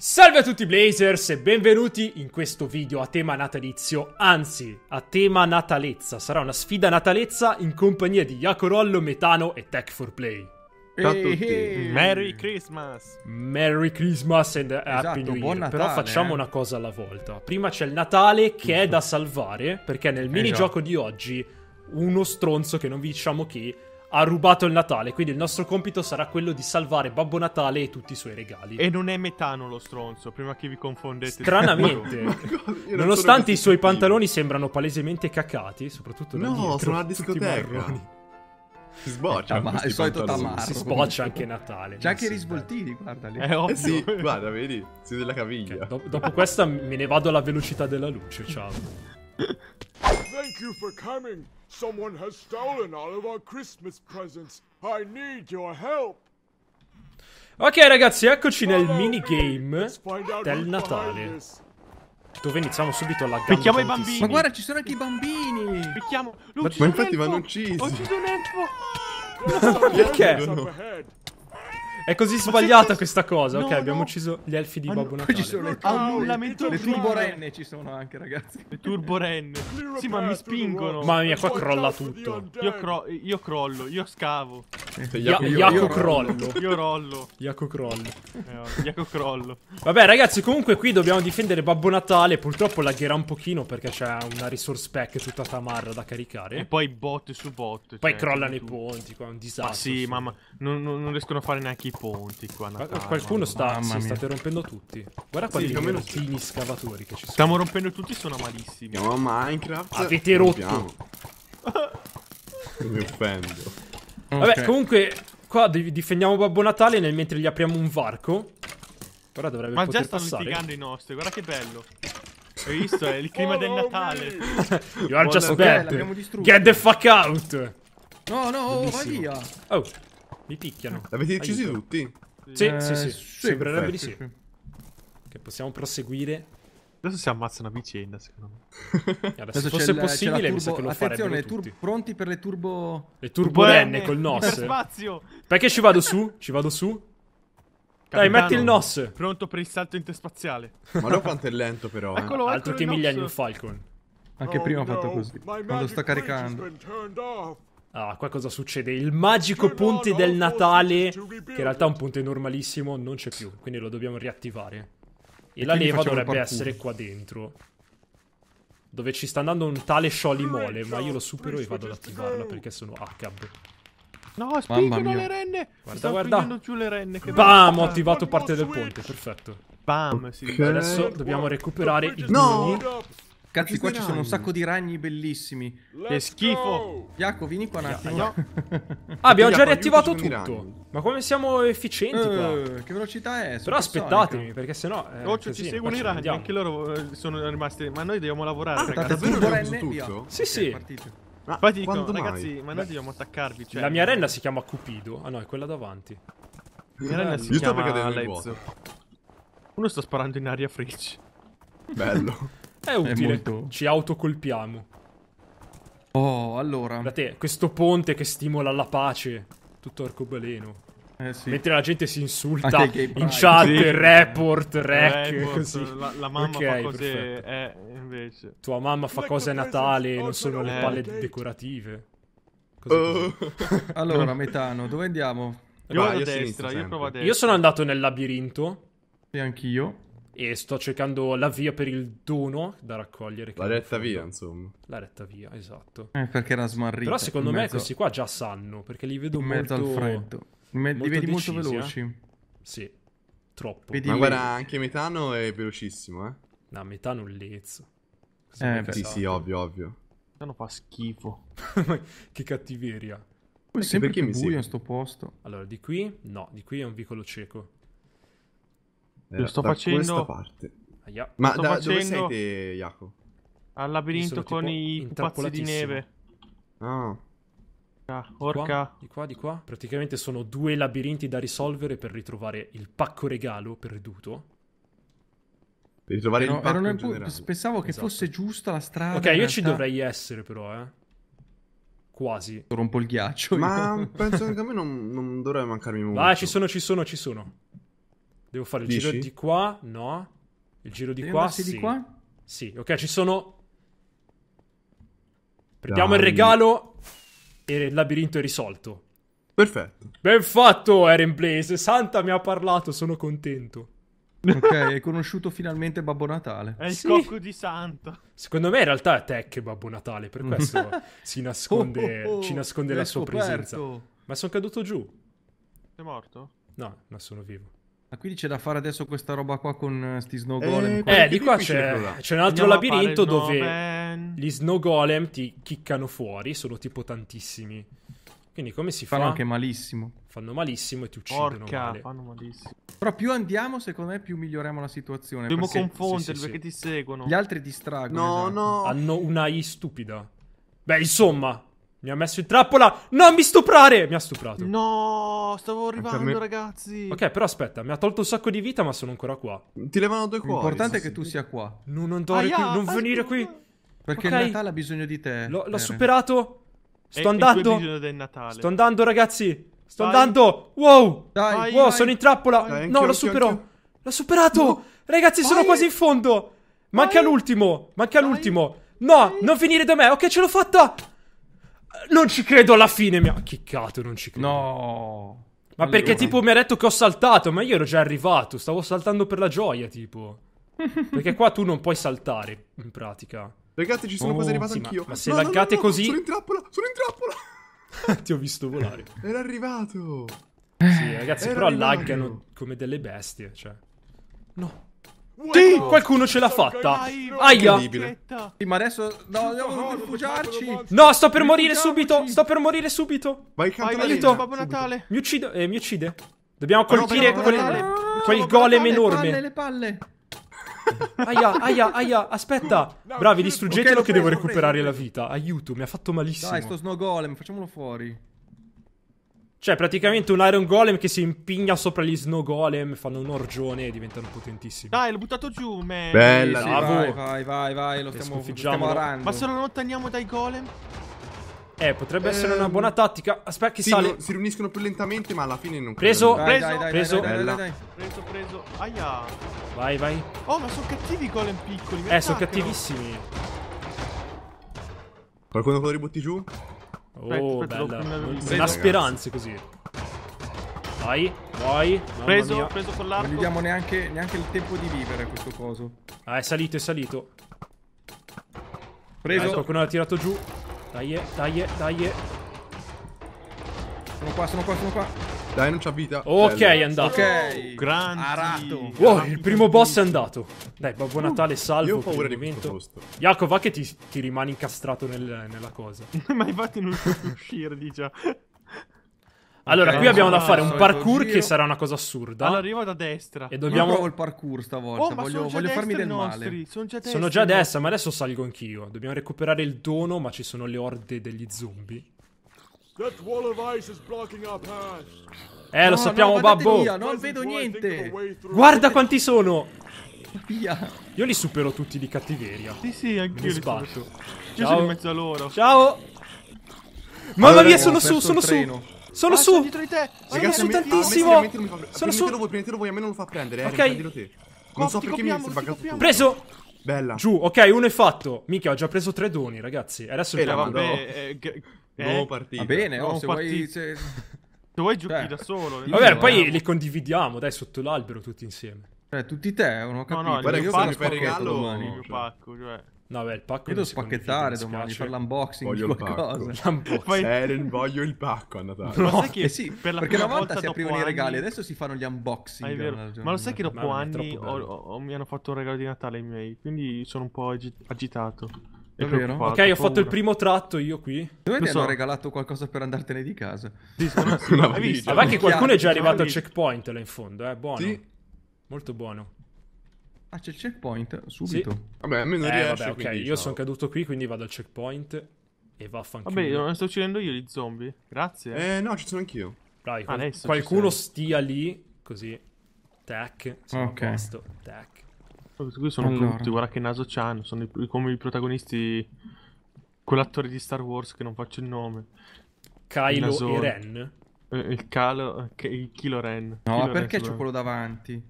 Salve a tutti Blazers e benvenuti in questo video a tema natalizio, anzi a tema natalezza. Sarà una sfida natalezza in compagnia di Iacorollo, Metano e Tech4Play. Ciao a tutti. Hey. Merry Christmas. Merry Christmas and esatto, Happy New Year. Natale, Però facciamo eh. una cosa alla volta. Prima c'è il Natale che è da salvare perché nel minigioco esatto. di oggi uno stronzo che non vi diciamo chi ha rubato il Natale, quindi il nostro compito sarà quello di salvare Babbo Natale e tutti i suoi regali. E non è metano lo stronzo, prima che vi confondete. Stranamente, nonostante i suoi pantaloni sembrano palesemente cacati, soprattutto da No, dietro, sono a discoteca. Si sboccia. Eh, ma il solito tamarro. Si sboccia anche Natale. C'è anche i risvoltini, guarda lì. È eh, ovvio. eh sì, guarda, vedi, si della caviglia. Okay, do- dopo questa me ne vado alla velocità della luce, ciao. Thank you for coming. Someone has stolen all of our Christmas presents. I need your help. Ok ragazzi, eccoci nel minigame del Natale. Dove iniziamo subito la laggare Picchiamo i bambini. Ma guarda, ci sono anche i bambini. Picchiamo. Ma, ma infatti vanno uccisi. Ho ucciso un elfo. Perché? È così sbagliata questa cosa. No, ok, no. abbiamo ucciso gli elfi di ah, Babbo Natale. Poi ci sono ah, le, annullamento ah, le turborenne ci sono anche, ragazzi. Le turborenne. Sì, ma mi spingono. Mamma mia, qua crolla tutto. Io, cro io crollo, io scavo. Iaco crollo. Io rollo. Iaco crollo. Eh, Iaco crollo. Vabbè, ragazzi, comunque qui dobbiamo difendere Babbo Natale. Purtroppo lagherà un pochino perché c'è una resource pack tutta tamarra da caricare. E poi bot su bot. Poi cioè, crollano i ponti, qua è un disastro. Ma sì, mamma, non, non riescono a fare neanche i ponti qua Natale, Qualcuno sta, sì, state rompendo tutti. Guarda quanti sì, menottini scavatori che ci sono. Stiamo rompendo tutti, sono malissimi. Andiamo a Minecraft. Avete rotto. Mi offendo. Okay. Vabbè, comunque, qua difendiamo Babbo Natale nel mentre gli apriamo un varco. Ora dovrebbe Ma già stanno passare. litigando i nostri, guarda che bello. Hai visto? È il clima oh, del oh, Natale. You are just okay, bad. Get the fuck out. No, no, Bellissimo. vai via. Oh. Mi picchiano. L'avete deciso tutti? Sì, eh, sì, sì, sì. Sembrerebbe di sì. sì. Che possiamo proseguire. Adesso si ammazzano a vicenda, secondo me. Adesso, adesso fosse possibile, turbo... mi sa che lo Attenzione, tutti. pronti per le turbo... Le turbo N col NOS. Per spazio. Perché ci vado su? Ci vado su? Capitano, Dai, metti il NOS. Pronto per il salto interspaziale. Ma lo quanto è lento, però. Eccolo, eh. Eccolo, Altro che Millennium Falcon. Anche oh, prima no, ho fatto così. Quando sto caricando. Ah, qua cosa succede? Il magico ponte del Natale, che in realtà è un ponte normalissimo, non c'è più, quindi lo dobbiamo riattivare. E, e la leva dovrebbe essere qua dentro. Dove ci sta andando un tale Scioli ma io lo supero e vado ad attivarla perché sono Hackab. No, spingono le renne! Guarda, guarda! Giù le renne, che Bam! Bello. Ho attivato parte del ponte, perfetto. Bam, sì. Okay. Adesso dobbiamo recuperare i no! Mini. Cazzi, qua ci sono un sacco di ragni bellissimi. che schifo. Iacco, vieni qua un attimo. No. ah, abbiamo già riattivato tutto. Ma come siamo efficienti eh, qua? che velocità è? Però aspettatemi, perché sennò... Eh, Occhio, cioè, ci seguono i ragni, anche loro eh, sono rimasti... Ma noi dobbiamo lavorare, ah, ragazzi. Davvero abbiamo tutto? Sì, sì. Partite. Ma Infatti dico, mai? ragazzi, ma noi dobbiamo attaccarvi. Cioè... La mia renna si chiama Cupido. Ah no, è quella davanti. La mia renna si Io chiama Lezzo. Uno sta sparando in aria frecce. Bello. È utile. È molto... Ci autocolpiamo. Oh, allora. Da te, questo ponte che stimola la pace. Tutto arcobaleno. Eh sì. Mentre la gente si insulta in chat, sì. report, rec, eh, report, così. La, la mamma okay, fa cose... Eh, invece. Tua mamma fa like ecco cose a Natale, non oh, sono le eh. palle gate. decorative. Uh. allora, Metano, dove andiamo? Io, Vai, io, destra, sinistra, io, io sono andato nel labirinto. E anch'io e sto cercando la via per il dono da raccogliere. La retta via, insomma. La retta via, esatto. Eh, perché era smarrito. Però secondo mezzo... me questi qua già sanno, perché li vedo in molto... In mezzo al freddo. Me... li vedi decisi, molto eh? veloci. Eh? Sì, troppo. Vedi Ma me... guarda, anche Metano è velocissimo, eh. No, Metano un lezzo. Eh, sì, sì, ovvio, ovvio. Metano fa schifo. che cattiveria. Poi sempre perché mi buio in sto posto. Allora, di qui? No, di qui è un vicolo cieco. Lo sto facendo... questa parte. Aia. Ma sto da, facendo... dove sei te, Jaco? Al labirinto con i pazzi di neve. Ah. ah orca. Di qua, di qua. Praticamente sono due labirinti da risolvere per ritrovare il pacco regalo perduto. Per ritrovare no, il pacco non pu- Pensavo che esatto. fosse giusta la strada. Ok, io realtà... ci dovrei essere però, eh. Quasi. Rompo il ghiaccio. Ma io. penso che a me non, non dovrebbe mancarmi molto. Ah, ci sono, ci sono, ci sono. Devo fare il Dici? giro di qua? No. Il giro di Devo qua? Sì. di qua? Sì, ok, ci sono... Prendiamo Dai. il regalo e il labirinto è risolto. Perfetto. Ben fatto, Eren Blaze. Santa mi ha parlato, sono contento. Ok, hai conosciuto finalmente Babbo Natale. È il sì. cocco di Santa. Secondo me in realtà è Tech Babbo Natale, per mm. questo si nasconde, oh, oh, oh, ci nasconde la sua scoperto. presenza. Ma sono caduto giù. Sei morto? No, ma sono vivo. Ma quindi c'è da fare adesso questa roba qua con eh, sti snow eh, golem. Eh, eh di qua c'è, c'è, un altro Andiamo labirinto dove nome. gli snow golem ti chiccano fuori, sono tipo tantissimi. Quindi come si fa? Fanno anche malissimo. Fanno malissimo e ti uccidono Porca, male. fanno malissimo. Però più andiamo, secondo me, più miglioriamo la situazione. Dobbiamo perché... confonderli sì, sì, perché sì. ti seguono. Gli altri distraggono. No, esatto. no. Hanno una I stupida. Beh, insomma, mi ha messo in trappola. Non mi stuprare! Mi ha stuprato. No, stavo arrivando, me... ragazzi. Ok, però aspetta, mi ha tolto un sacco di vita, ma sono ancora qua. Ti levano due cuori. L'importante è che tu sia qua. No, non Aia, qui, non venire qui. Perché okay. il Natale ha bisogno di te. L- l'ho superato. Sto e, andando. Sto andando, ragazzi. Sto vai. andando. Wow. Dai, wow, vai. sono in trappola. Dai, no, lo supero. Anch'io. L'ho superato. No. Ragazzi, sono quasi in fondo. Manca l'ultimo. Manca l'ultimo. No, non finire da me. Ok, ce l'ho fatta. Non ci credo alla fine, mi ha chiccato, non ci credo. No. Ma allora. perché tipo mi ha detto che ho saltato, ma io ero già arrivato, stavo saltando per la gioia, tipo. perché qua tu non puoi saltare, in pratica. Ragazzi, ci sono oh, quasi arrivato sì, anch'io. Ma, ma se no, laggate no, no, così... Sono in trappola, sono in trappola! Ti ho visto volare. Era arrivato. Sì, ragazzi, Era però arrivato. laggano come delle bestie, cioè. No. Sì, qualcuno ce l'ha fatta. Aia. Sì, ma adesso no, dobbiamo rifugiarci. No, sto per morire subito. Sto per morire subito. Vai, aiuto. Babbo Natale. Mi uccide, eh, mi uccide. Dobbiamo colpire no, quel, ah, quel golem enorme. Le palle, Aia, aia, aia, aspetta. Bravi, distruggetelo okay, che devo recuperare la vita. Aiuto, mi ha fatto malissimo. Dai, sto snow golem, facciamolo fuori. Cioè, praticamente un Iron Golem che si impigna sopra gli Snow Golem, fanno un orgione e diventano potentissimi. Dai, l'ho buttato giù, man. Bella, sì, sì, vai, vai, vai, lo stiamo, stiamo arando. Ma se lo lontaniamo dai golem? Eh, potrebbe essere ehm... una buona tattica. Aspetta, che sì, sale. No, si riuniscono più lentamente, ma alla fine non credo. Preso, dai, preso, dai, preso. Dai, dai, dai, Preso, preso. Aia. Vai, vai. Oh, ma sono cattivi i golem piccoli. eh, sono cattivissimi. Qualcuno lo ributti giù? Oh, aspetta, bella. Una speranza così. Vai, vai. Preso, preso con l'arco. Non gli diamo neanche, neanche, il tempo di vivere questo coso. Ah, è salito, è salito. Preso. Dai, qualcuno l'ha tirato giù. Dai, dai, dai. Sono qua, sono qua, sono qua. Dai, non c'ha vita. Ok, Bello. è andato. Ok. Grandi. Arato. Wow, il primo boss è andato. Dai, Babbo Natale, uh, salvo. Io ho paura di questo posto. Jacopo, va che ti, ti rimani incastrato nel, nella cosa. Ma infatti non puoi uscire, diciamo. Allora, okay, qui abbiamo da fare un parkour che sarà una cosa assurda. Allora, arrivo da destra. E dobbiamo. Io provo il parkour stavolta. Oh, voglio, voglio farmi del nostri. male. Sono già, sono già a destra, ma adesso salgo anch'io. Dobbiamo recuperare il dono, ma ci sono le orde degli zombie. Eh, lo no, sappiamo, no, babbo. Via, non vedo niente. Guarda quanti sono. Via. Io li supero tutti di cattiveria. Sì, sì, anche io. Li sbatto. Io sono in mezzo a loro. Ciao. Mamma mia, sono su, sono su. Sono ah, su. Sono dietro di te. Sono su tantissimo. Sono su. Prendetelo voi, a me non lo fa prendere. Eh, ok. Non so perché mi si buggato. Preso. Bella. Giù, ok, uno è fatto. Mica, ho già preso tre doni, ragazzi. Adesso il eh, vabbè, eh, Nuovo eh? partito. Va bene, oh, se, partito. Vuoi, se... se vuoi... giochi cioè. da solo. Vabbè, poi no. Eh, li condividiamo, dai, sotto l'albero tutti insieme. Cioè, tutti te, non ho capito. No, no, Guarda, io pacco, per regalo domani, il mio cioè. pacco, cioè. No, beh, il pacco io devo spacchettare domani per l'unboxing voglio qualcosa. Il pacco. Eren, voglio il pacco a Natale. No, sai eh che eh sì, per la perché una volta, volta si aprivano anni... i regali, adesso si fanno gli unboxing. Ma lo sai che dopo anni ho, ho, mi hanno fatto un regalo di Natale i miei, quindi sono un po' agitato. È vero? Ok, ho fatto il primo tratto io qui. Dove ti so. hanno regalato qualcosa per andartene di casa? Sì, sono sì, visto. Cioè, Ma che qualcuno è già arrivato al checkpoint là in fondo, eh, buono. Sì. Molto buono. Ah, c'è il checkpoint subito. Sì. Vabbè, a me non eh, riesce, vabbè, ok, quindi, io sono caduto qui, quindi vado al checkpoint e vaffanculo. Vabbè, non sto uccidendo io gli zombie. Grazie. Eh, no, ci sono anch'io. Dai, qual- qualcuno stia lì così. Tac, sono ok. a Tac. Questi qui sono allora. tutti, guarda che naso c'hanno, sono i, come i protagonisti, quell'attore di Star Wars che non faccio il nome. Kylo il e Ren? Eh, il, Kylo, il Kilo Ren. No, Kilo ma perché c'ho quello davanti?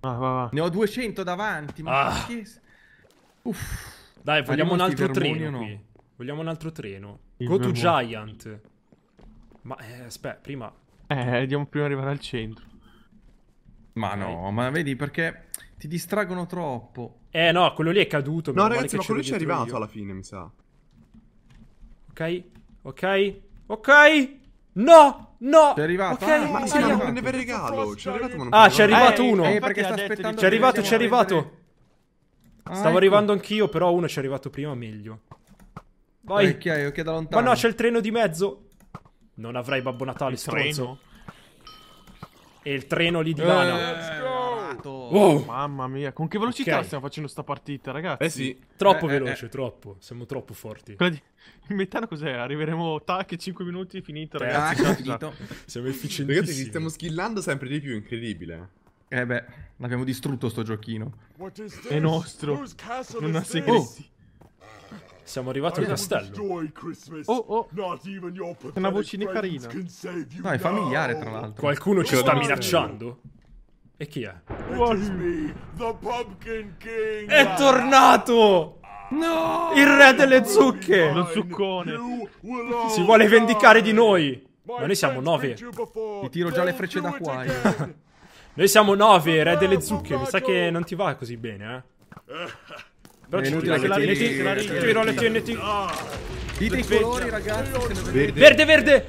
Ah, va, va. Ne ho 200 davanti, ma ah. perché... Uff. Dai, vogliamo un altro treno no? qui. Vogliamo un altro treno. Il Go to Giant. Ma, eh, aspetta, prima... Eh, andiamo prima arrivare al centro. Ma no, ma vedi perché... Ti distraggono troppo. Eh no, quello lì è caduto. No, ragazzi, ma quello lì ci è arrivato io. alla fine, mi sa. Ok, ok, ok. No, no. C'è arrivato. Okay. Ah, ma sì, ma non prendeva il regalo. C'è arrivato, ma non Ah, c'è arrivato uno. Eh, perché sta aspettando. C'è arrivato, c'è arrivato. Ah, Stavo ecco. arrivando anch'io, però uno c'è arrivato prima meglio. Vai. Ok, ok, da lontano. Ma no, c'è il treno di mezzo. Non avrai Babbo Natale, il stronzo. E il treno lì di Lana. Eh, Wow. Mamma mia, con che velocità okay. stiamo facendo sta partita, ragazzi? Eh sì. Troppo eh, eh, eh. veloce, eh. troppo. Siamo troppo forti. Di... In metano cos'è? Arriveremo tac 5 minuti, finito, ragazzi. Ah, finito. Siamo efficientissimi. Ragazzi, ci stiamo skillando sempre di più, incredibile. Eh beh, l'abbiamo distrutto sto giochino. È nostro. Non ha segreti. Oh. Siamo arrivati al castello. Oh, oh. È una vocina carina. No, è familiare, tra l'altro. Qualcuno ci sta minacciando. E chi è? Me, è tornato! No! Il re delle zucche! Lo zuccone! Si vuole vendicare di noi! Ma noi siamo nove! Ti tiro già le frecce da qua. Eh. noi siamo nove, re delle zucche. Mi sa che non ti va così bene, eh. Però ci tiro le TNT, tiro le TNT. Dite i colori, ragazzi. Verde, verde!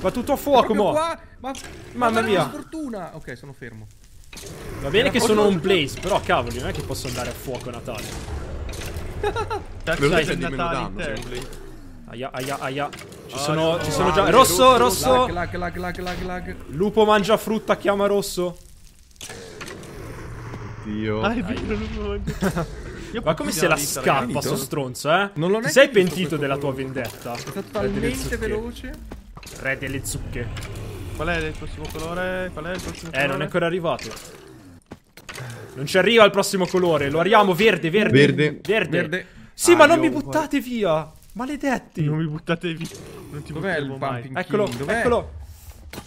Va tutto a fuoco, mo. Qua? Ma, Mamma mia. Sfortuna. Ok, sono fermo. Va bene che sono un blaze, però cavoli, non è che posso andare a fuoco a Natale. Dai, cioè, è Aia, aia, aia. Ci ah, sono, ci sono ah, già. Rosso, rosso. Lag, lag, lag, lag, lag, Lupo mangia frutta, chiama rosso. Oddio. Ah, è vero, lupo mangia. Ma come se la scappa, sto stronzo, eh? Non l'ho Ti sei pentito della tua vendetta? È totalmente veloce. Re delle zucche. Qual è il prossimo colore? Qual è il prossimo colore? Eh, non è ancora arrivato. Non ci arriva il prossimo colore. Lo arriviamo verde, verde. Verde. Verde. verde. Sì, ah, ma non mi buttate guarda. via. Maledetti. Non mi buttate via. Non ti Dov'è il pumping Eccolo, eccolo.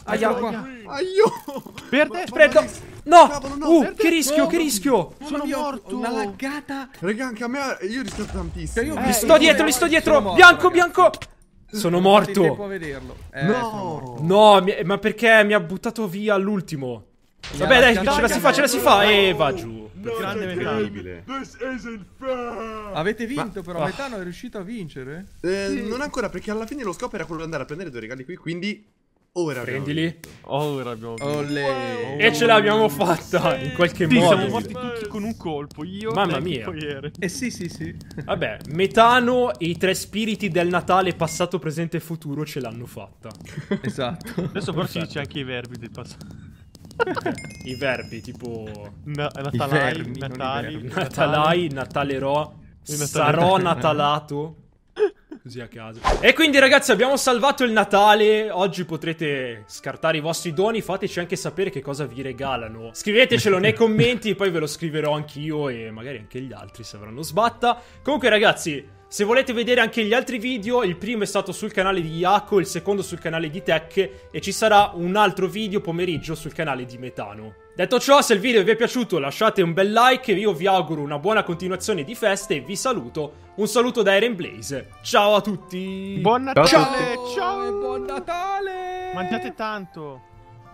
Aia, Aia. Aia. Verde. Prendo. No. Cavolo, no. Uh, verde. che rischio, no. che rischio. Sono, Sono morto. Una laggata. Raga, anche a me. Io rischio tantissimo. Cioè, eh, li sto dietro, li sto dietro. Morto, bianco, ragazzi. bianco. Sono morto. Non tempo a vederlo. Eh, no, no mi, ma perché mi ha buttato via all'ultimo? Vabbè, dai, ce la si fa, ce la si fa. E eh, va giù. Grande incredibile. Avete vinto, però. Ah. Metà non è riuscito a vincere? Eh, non ancora, perché alla fine lo scopo era quello di andare a prendere due regali qui. Quindi, Ora Prendili. Ora abbiamo Olè. E ce l'abbiamo fatta in qualche sì, modo. Siamo morti tutti con un colpo. Io Mamma mia. Eh sì, sì, sì. Vabbè, Metano e i tre spiriti del Natale passato, presente e futuro ce l'hanno fatta. Esatto. Adesso però ci dice anche i verbi del passato. I verbi tipo no, Natalai, verbi, Natali, Natali, Natale. Natale, Natalerò, Natale. sarò natalato così a caso. E quindi ragazzi abbiamo salvato il Natale, oggi potrete scartare i vostri doni, fateci anche sapere che cosa vi regalano. Scrivetecelo nei commenti, poi ve lo scriverò anch'io e magari anche gli altri se avranno sbatta. Comunque ragazzi, se volete vedere anche gli altri video, il primo è stato sul canale di Iaco, il secondo sul canale di Tech e ci sarà un altro video pomeriggio sul canale di Metano. Detto ciò, se il video vi è piaciuto lasciate un bel like, io vi auguro una buona continuazione di feste e vi saluto. Un saluto da Eren Blaze. Ciao a tutti! Buon Natale! Ciao, ciao e buon Natale! Mangiate tanto!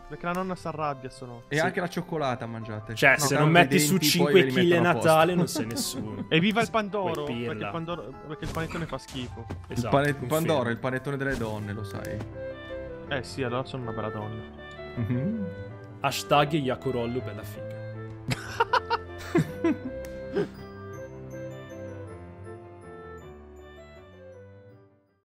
Perché la nonna si arrabbia sono. E sì. anche la cioccolata mangiate. Cioè, no, se non metti denti, su 5 kg a Natale non sei nessuno. e viva il Pandoro! Perché il, pandoro perché il panettone fa schifo. Esatto, il pane Pandoro è il panettone delle donne, lo sai. Eh sì, allora sono una bella donna. Mm -hmm. Hashtag Iacorollo bella figa.